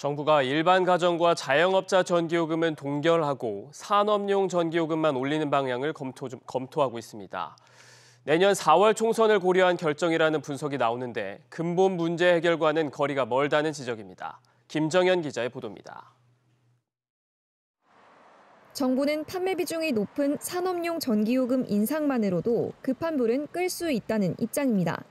정부가 일반 가정과 자영업자 전기요금은 동결하고 산업용 전기요금만 올리는 방향을 검토, 검토하고 있습니다. 내년 4월 총선을 고려한 결정이라는 분석이 나오는데 근본 문제 해결과는 거리가 멀다는 지적입니다. 김정현 기자의 보도입니다. 정부는 판매 비중이 높은 산업용 전기요금 인상만으로도 급한 불은 끌 수 있다는 입장입니다.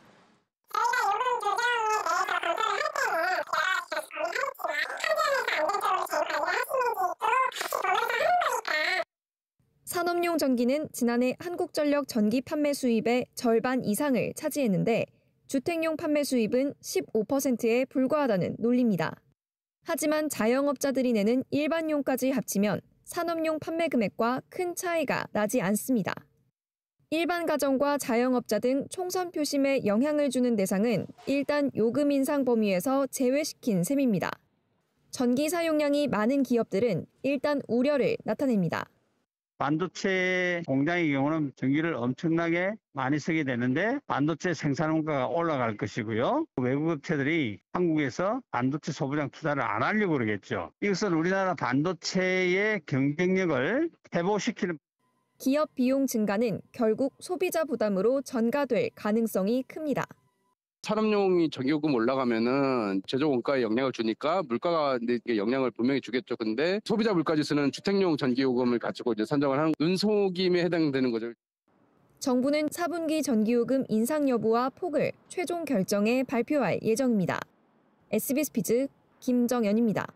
산업용 전기는 지난해 한국전력 전기 판매 수입의 절반 이상을 차지했는데 주택용 판매 수입은 15%에 불과하다는 논리입니다. 하지만 자영업자들이 내는 일반용까지 합치면 산업용 판매 금액과 큰 차이가 나지 않습니다. 일반 가정과 자영업자 등 총선 표심에 영향을 주는 대상은 일단 요금 인상 범위에서 제외시킨 셈입니다. 전기 사용량이 많은 기업들은 일단 우려를 나타냅니다. 반도체 공장의 경우는 전기를 엄청나게 많이 쓰게 되는데 반도체 생산 원가가 올라갈 것이고요. 외국 업체들이 한국에서 반도체 소부장 투자를 안 하려고 그러겠죠. 이것은 우리나라 반도체의 경쟁력을 해보시키는 기업 비용 증가는 결국 소비자 부담으로 전가될 가능성이 큽니다. 산업용이 전기요금 올라가면은 제조 원가에 영향을 주니까 물가가 이게 영향을 분명히 주겠죠. 근데 소비자 물가지수는 주택용 전기요금을 가지고 이제 산정을 하는 눈속임에 해당되는 거죠. 정부는 4분기 전기요금 인상 여부와 폭을 최종 결정해 발표할 예정입니다. SBS 피즈 김정연입니다.